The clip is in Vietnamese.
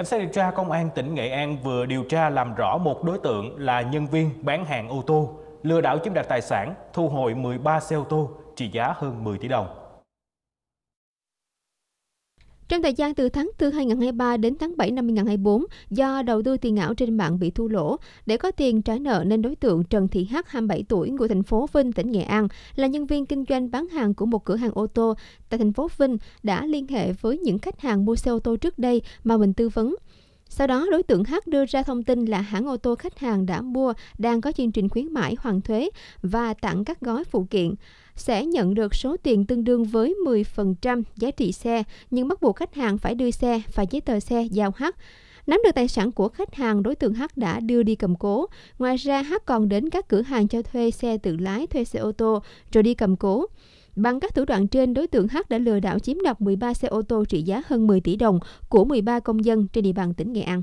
Cảnh sát điều tra Công an tỉnh Nghệ An vừa điều tra làm rõ một đối tượng là nhân viên bán hàng ô tô, lừa đảo chiếm đoạt tài sản, thu hồi 13 xe ô tô trị giá hơn 10 tỷ đồng. Trong thời gian từ tháng 4 2023 đến tháng 7 năm 2024, do đầu tư tiền ảo trên mạng bị thua lỗ, để có tiền trả nợ nên đối tượng Trần Thị H, 27 tuổi, của thành phố Vinh, tỉnh Nghệ An, là nhân viên kinh doanh bán hàng của một cửa hàng ô tô tại thành phố Vinh, đã liên hệ với những khách hàng mua xe ô tô trước đây mà mình tư vấn. Sau đó, đối tượng H đưa ra thông tin là hãng ô tô khách hàng đã mua đang có chương trình khuyến mãi hoàn thuế và tặng các gói phụ kiện sẽ nhận được số tiền tương đương với 10% giá trị xe, nhưng bắt buộc khách hàng phải đưa xe và giấy tờ xe giao H. Nắm được tài sản của khách hàng, đối tượng H đã đưa đi cầm cố. Ngoài ra, H còn đến các cửa hàng cho thuê xe tự lái, thuê xe ô tô, rồi đi cầm cố. Bằng các thủ đoạn trên, đối tượng H đã lừa đảo chiếm đoạt 13 xe ô tô trị giá hơn 10 tỷ đồng của 13 công dân trên địa bàn tỉnh Nghệ An.